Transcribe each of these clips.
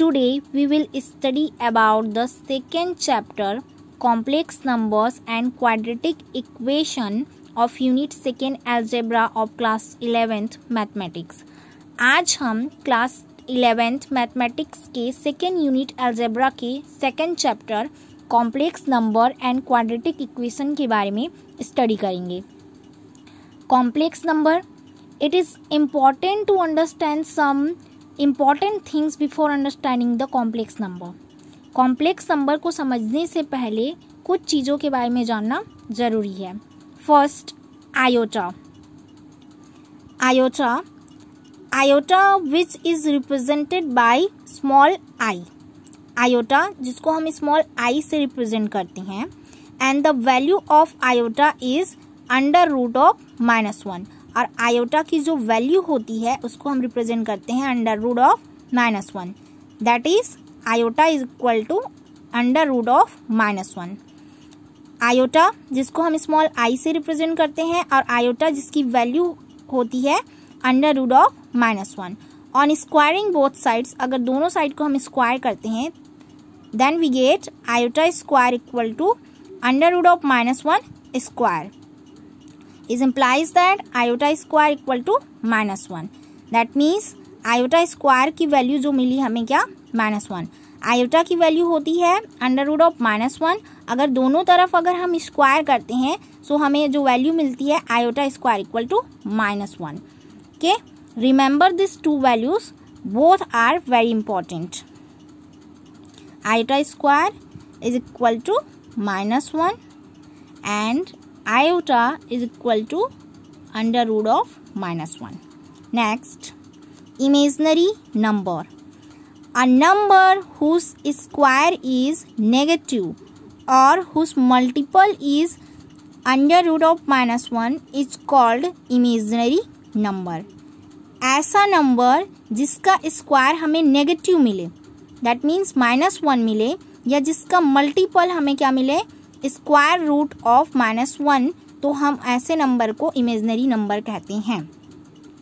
Today we will study about the second chapter complex numbers and quadratic equation of unit second algebra of class eleventh mathematics आज हम class eleventh mathematics के second unit algebra के second chapter complex number and quadratic equation के बारे में study करेंगे complex number it is important to understand some important things before understanding the complex number complex number को समझने से पहले कुछ चीज़ों के बारे में जानना जरूरी है first iota iota iota which is represented by small I iota जिसको हम स्मॉल आई से रिप्रेजेंट करते हैं and the value of iota is under root of minus one और आयोटा की जो वैल्यू होती है उसको हम रिप्रेजेंट करते हैं under root of minus one that is iota is equal to under root of minus one iota जिसको हम स्मॉल आई से रिप्रेजेंट करते हैं और आयोटा जिसकी वैल्यू होती है under root of minus one on squaring both sides अगर दोनों साइड को हम स्क्वायर करते हैं then we get iota square equal to under root of minus one square is implies that iota square equal to minus one that means iota square की value जो मिली हमें क्या माइनस वन आयोटा की value होती है under root of minus one अगर दोनों तरफ अगर हम स्क्वायर करते हैं सो हमें जो वैल्यू मिलती है iota square equal to minus one के remember this two values both are very important iota square is equal to minus one and iota is equal to under root of minus 1. Next, imaginary number. A number whose square is negative or whose multiple is under root of minus 1 is called imaginary number. ऐसा number जिसका square हमें negative मिले that means minus one मिले या जिसका multiple हमें क्या मिले square root of minus one तो हम ऐसे नंबर को इमेजनरी नंबर कहते हैं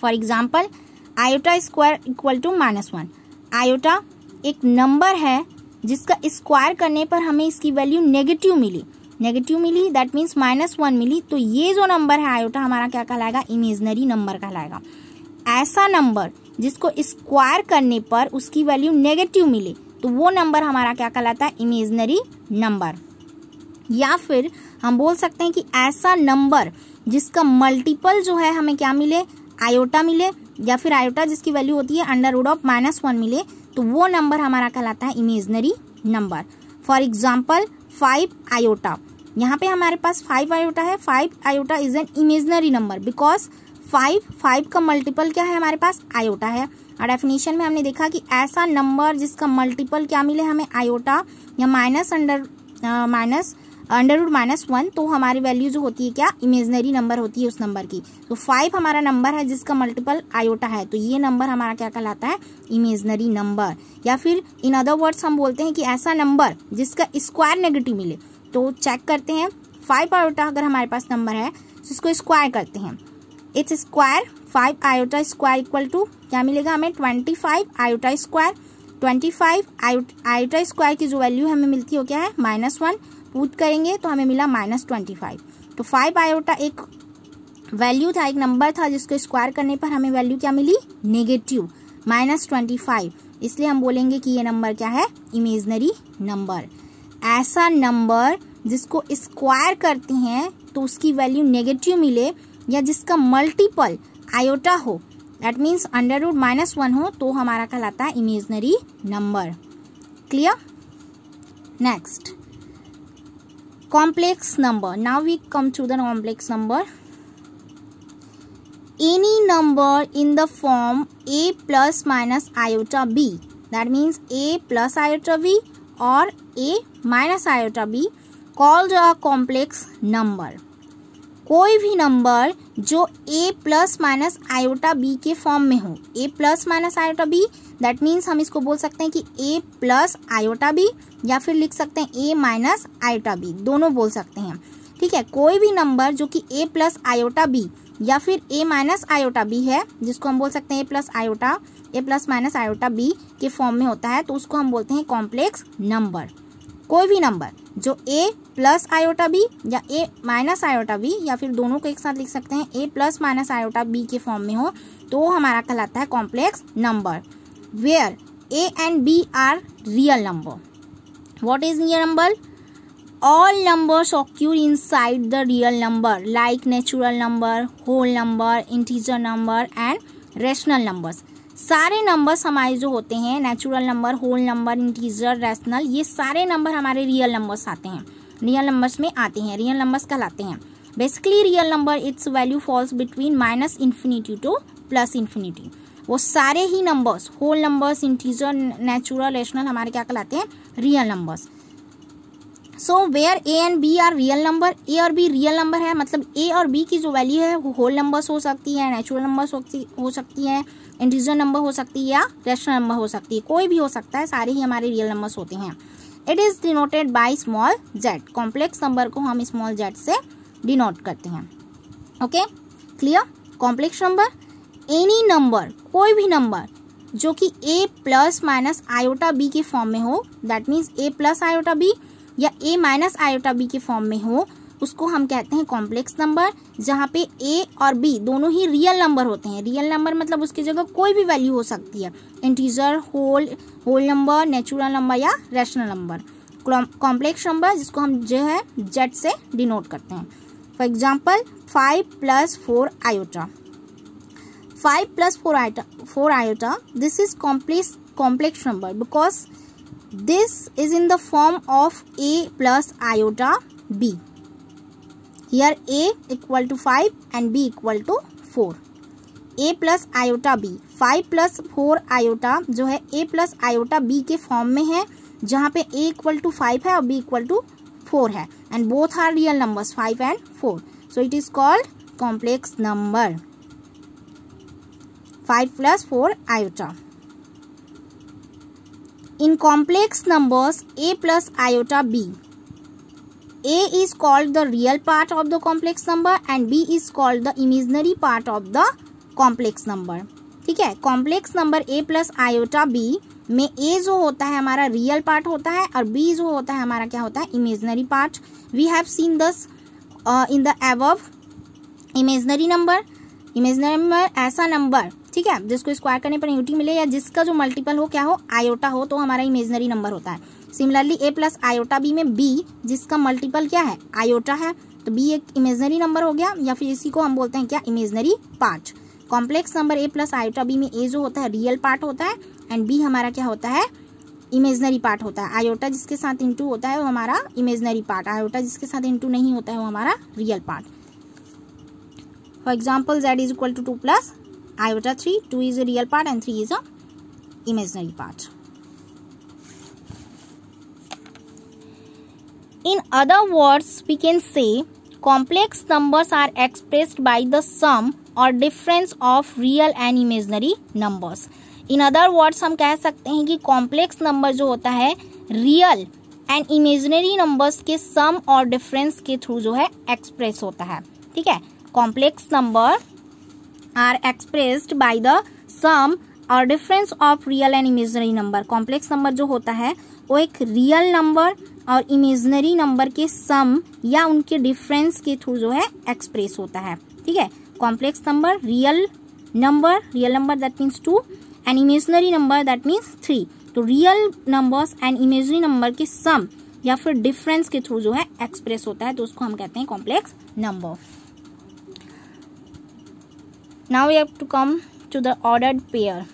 for example iota square equal to minus one iota एक नंबर है जिसका स्क्वायर करने पर हमें इसकी वैल्यू नेगेटिव मिली नेगेटिव मिली दैट मीन्स माइनस वन मिली तो ये जो नंबर है आयोटा हमारा क्या कहलाएगा इमेजनरी नंबर कहलाएगा ऐसा नंबर जिसको स्क्वायर करने पर उसकी वैल्यू नेगेटिव मिले तो वो नंबर हमारा क्या कहलाता है इमेजनरी नंबर या फिर हम बोल सकते हैं कि ऐसा नंबर जिसका मल्टीपल जो है हमें क्या मिले आयोटा मिले या फिर आयोटा जिसकी वैल्यू होती है under root of minus one मिले तो वो नंबर हमारा कहलाता है imaginary number for example five iota यहाँ पे हमारे पास फाइव आयोटा है five iota is an imaginary number because five five का मल्टीपल क्या है हमारे पास आयोटा है और डेफिनेशन में हमने देखा कि ऐसा नंबर जिसका मल्टीपल क्या मिले हमें आयोटा या minus under minus under root minus one तो हमारी वैल्यू जो होती है क्या इमेजनरी नंबर होती है उस नंबर की तो फाइव हमारा नंबर है जिसका मल्टीपल आयोटा है तो ये नंबर हमारा क्या कहलाता है इमेजनरी नंबर या फिर इन अदर वर्ड्स हम बोलते हैं कि ऐसा नंबर जिसका स्क्वायर नेगेटिव मिले तो चेक करते हैं फाइव आयोटा अगर हमारे पास नंबर है तो इसको स्क्वायर करते हैं it's square five iota square equal to क्या मिलेगा हमें twenty five iota square twenty five iota square की जो वैल्यू हमें मिलती है क्या है माइनस वन कूद करेंगे तो हमें मिला माइनस ट्वेंटी फाइव तो फाइव आयोटा एक वैल्यू था एक नंबर था जिसको स्क्वायर करने पर हमें वैल्यू क्या मिली नेगेटिव माइनस ट्वेंटी फाइव इसलिए हम बोलेंगे कि ये नंबर क्या है इमेजनरी नंबर ऐसा नंबर जिसको स्क्वायर करते हैं तो उसकी वैल्यू नेगेटिव मिले या जिसका मल्टीपल आयोटा हो that means under root minus one हो तो हमारा कहलाता है imaginary number clear next complex number now we come to the complex number any number in the form a plus minus iota b that means a plus iota b or a minus iota b called a complex number कोई भी number जो a plus minus iota b के form में हो a plus minus iota b that means हम इसको बोल सकते हैं कि ए प्लस आयोटा बी या फिर लिख सकते हैं ए माइनस आयोटा बी दोनों बोल सकते हैं ठीक है कोई भी नंबर जो कि ए प्लस आयोटा बी या फिर ए माइनस आयोटा बी है जिसको हम बोल सकते हैं ए plus iota A plus minus iota B के फॉर्म में होता है तो उसको हम बोलते हैं कॉम्प्लेक्स नंबर कोई भी नंबर जो ए प्लस आयोटा बी या ए माइनस आयोटा बी या फिर दोनों को एक साथ लिख सकते हैं ए प्लस माइनस आयोटा बी के फॉर्म में हो तो हमारा कहलाता है complex number where a and b are real number what is real number all numbers occur inside the real number like natural number whole number integer number and rational numbers सारे numbers हमारे जो होते हैं natural number whole number integer rational ये सारे number हमारे real numbers आते हैं रियल नंबर्स में आते हैं रियल नंबर्स कहलाते हैं basically real number it's value falls between minus infinity to plus infinity वो सारे ही numbers whole numbers integer natural rational हमारे क्या कहलाते हैं real numbers so where A and B are real number A और बी रियल नंबर है मतलब ए और बी की जो वैल्यू है वो होल नंबर्स हो सकती है नेचुरल नंबर्स हो सकती है इंटीजर नंबर हो सकती है या रेशनल नंबर हो सकती है कोई भी हो सकता है सारे ही हमारे रियल नंबर्स होते हैं it is denoted by small Z complex number को हम स्मॉल जेड से डिनोट करते हैं okay clear complex number any number कोई भी नंबर जो कि A plus minus iota B के फॉर्म में हो that means A plus iota B या ए माइनस आयोटा बी के फॉर्म में हो उसको हम कहते हैं कॉम्प्लेक्स नंबर जहाँ पे ए और बी दोनों ही रियल नंबर होते हैं रियल नंबर मतलब उसकी जगह कोई भी वैल्यू हो सकती है integer whole whole number natural number या रैशनल नंबर कॉम्प्लेक्स नंबर जिसको हम जो है जेट से डिनोट करते हैं for example five plus four iota 5 plus 4 iota, 4 iota this is complex complex number because this is in the form of a plus iota b here a equal to 5 and b equal to 4 a plus iota B five plus four iota जो है a plus iota B के form में है जहाँ पे a equal to five है और b equal to four है and both are real numbers five and four so it is called complex number 5 plus 4 iota. In complex numbers a plus iota b, a is called the real part of the complex number and b is called the imaginary part of the complex number. ठीक है complex number ए plus iota B में A जो होता है हमारा real part होता है और बी जो होता है हमारा क्या होता है imaginary part we have seen this in the above imaginary number imaginary number ऐसा नंबर ठीक है जिसको स्क्वायर करने पर यूटी मिले या जिसका जो मल्टीपल हो क्या हो आयोटा हो तो हमारा इमेजनरी नंबर होता है similarly A plus iota B में बी जिसका मल्टीपल क्या है आयोटा है तो बी एक इमेजनरी नंबर हो गया या फिर इसी को हम बोलते हैं क्या इमेजनरी पार्ट कॉम्प्लेक्स नंबर ए प्लस आयोटा बी में ए जो होता है रियल पार्ट होता है एंड बी हमारा क्या होता है इमेजनरी पार्ट होता है आयोटा जिसके साथ इंटू होता है वो हमारा इमेजनरी पार्ट आयोटा जिसके साथ इंटू नहीं होता है वो हमारा real part for example Z is equal to two plus iota 3 2 is a real part and 3 is a imaginary part in other words we can say complex numbers are expressed by the sum or difference of real and imaginary numbers in other words hum keh sakte hain ki complex number jo hota hai real and imaginary numbers के sum और difference के through जो है express होता है ठीक है complex number are express by the sum और difference of real and imaginary number complex number जो होता है वो एक रियल नंबर और इमेजनरी नंबर के सम या उनके डिफरेंस के थ्रू जो है एक्सप्रेस होता है ठीक है complex number real number real number that means two and imaginary number that means three तो real numbers and imaginary number के सम या फिर डिफरेंस के थ्रू जो है एक्सप्रेस होता है तो उसको हम कहते हैं complex number now we have to come to the ordered pair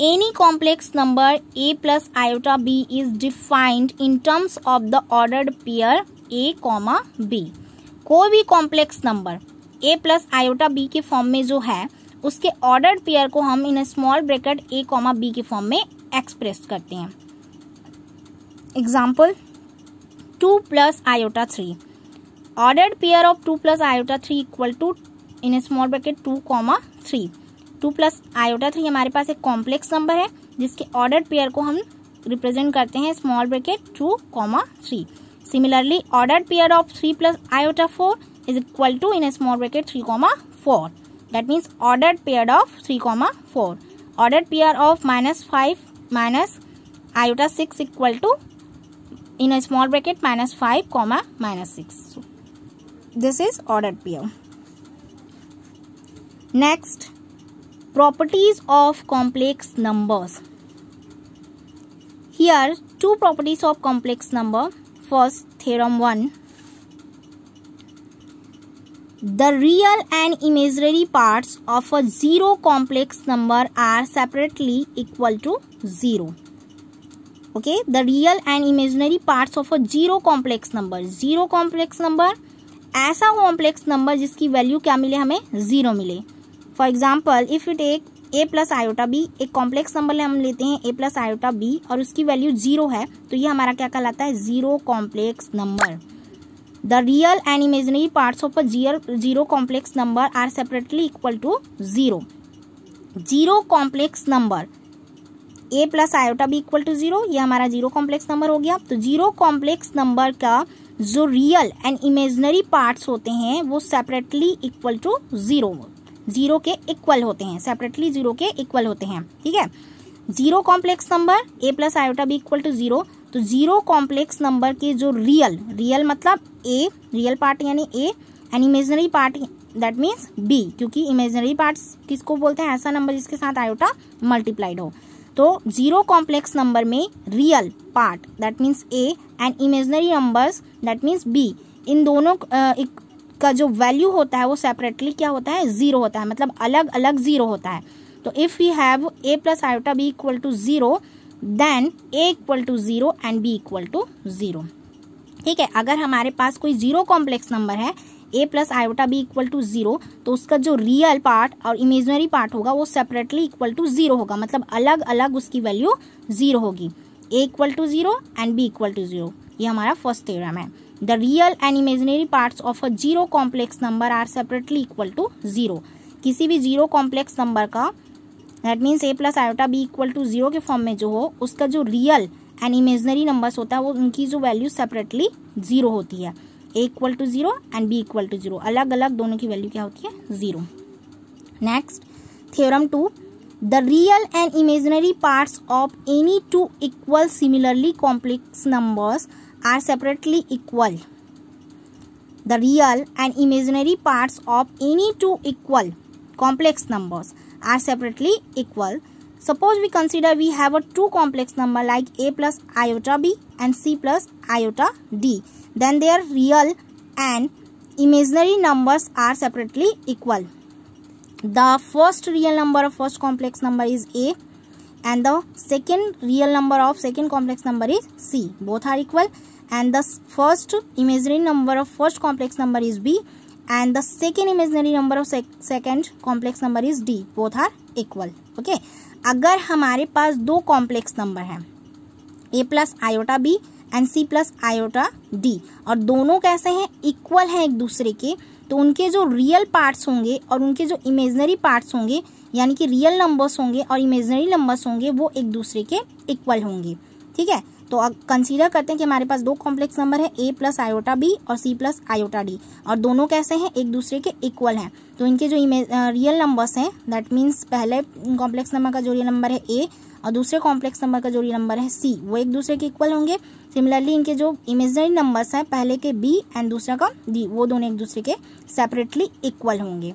any complex number a plus iota b is defined in terms of the ordered pair a comma b कोई भी complex number a plus iota b के form में जो है उसके ordered pair को हम in small bracket a comma b के फॉर्म में एक्सप्रेस करते हैं example two plus iota three ordered pair of two plus iota three equal to in small bracket two comma three two plus iota three हमारे पास एक complex number है जिसके order pair को हम रिप्रेजेंट करते हैं small bracket two comma three similarly order pair of three plus iota four is equal to in small bracket three comma four that means order pair of three comma four order pair of minus five minus iota six equal to in a small bracket minus five comma minus six this is order pair next properties of complex numbers here two properties of complex number first theorem one the real and imaginary parts of a zero complex number are separately equal to zero okay the real and imaginary part of a zero complex number zero complex number ऐसा complex number जिसकी value क्या मिले हमें zero मिले for example if you take a plus iota b एक complex number हम लेते हैं ए प्लस आयोटा बी और उसकी वैल्यू जीरो है तो ये हमारा क्या कहलाता है zero complex number the real and imaginary parts of a zero zero complex number are separately equal to zero zero complex number A plus iota b equal to zero ये हमारा zero complex number हो गया तो zero complex number का जो real and imaginary parts होते हैं वो separately equal to zero zero के इक्वल होते हैं सेपरेटली जीरो के इक्वल होते हैं ठीक है zero complex number A plus iota b equal to zero तो जीरो कॉम्प्लेक्स नंबर के जो रियल रियल मतलब ए रियल पार्ट यानी a and imaginary part that means b क्योंकि इमेजनरी पार्ट किसको बोलते हैं ऐसा नंबर जिसके साथ आयोटा मल्टीप्लाइड हो तो जीरो कॉम्प्लेक्स नंबर में real part that means a and imaginary numbers that means b इन दोनों का जो वैल्यू होता है वो सेपरेटली क्या होता है ज़ीरो होता है मतलब अलग अलग ज़ीरो होता है तो if we have a plus iota b equal to zero then a equal to zero and b equal to zero ठीक है अगर हमारे पास कोई ज़ीरो कॉम्प्लेक्स नंबर है a plus iota b equal to zero तो उसका जो रियल पार्ट और इमेजनरी पार्ट होगा वो सेपरेटली इक्वल टू ज़ीरो होगा मतलब अलग अलग उसकी वैल्यू ज़ीरो होगी a equal to zero and b equal to zero ये हमारा फर्स्ट थ्योरम है the real and imaginary parts of a zero complex number are separately equal to zero किसी भी जीरो कॉम्प्लेक्स नंबर का that means A plus iota b equal to zero के form में जो हो उसका जो रियल एंड इमेजनरी नंबर्स होता है वो उनकी जो वैल्यू सेपरेटली जीरो होती है a equal to zero and b equal to zero अलग अलग दोनों की वैल्यू क्या होती है zero next theorem two the real and imaginary parts of any two equal similarly complex numbers are separately equal. The real and imaginary parts of any two equal complex numbers are separately equal. Suppose we consider we have a two complex number like a plus iota b and c plus iota d. Then their real and imaginary numbers are separately equal. The first real number of first complex number is a and the second real number of second complex number is c. Both are equal and the first imaginary number of first complex number is b and the second imaginary number of sec second complex number is d both are equal okay अगर हमारे पास दो complex number हैं ए plus iota b and c plus iota d और दोनों कैसे हैं equal हैं एक दूसरे के तो उनके जो रियल पार्ट्स होंगे और उनके जो इमेजनरी पार्ट्स होंगे यानी कि रियल नंबर्स होंगे और इमेजनरी नंबर्स होंगे वो एक दूसरे के इक्वल होंगे ठीक है तो अब कंसीडर करते हैं कि हमारे पास दो कॉम्प्लेक्स नंबर है ए प्लस आयोटा बी और सी प्लस आयोटा डी और दोनों कैसे हैं एक दूसरे के इक्वल हैं तो इनके जो इमेज रियल नंबर्स हैं दैट मीन्स पहले कॉम्प्लेक्स नंबर का जो रियल नंबर है ए और दूसरे कॉम्प्लेक्स नंबर का जो रियल नंबर है सी वो एक दूसरे के इक्वल होंगे सिमिलरली इनके जो इमेजनरी नंबर्स हैं पहले के बी एंड दूसरा का डी वो दोनों एक दूसरे के सेपरेटली इक्वल होंगे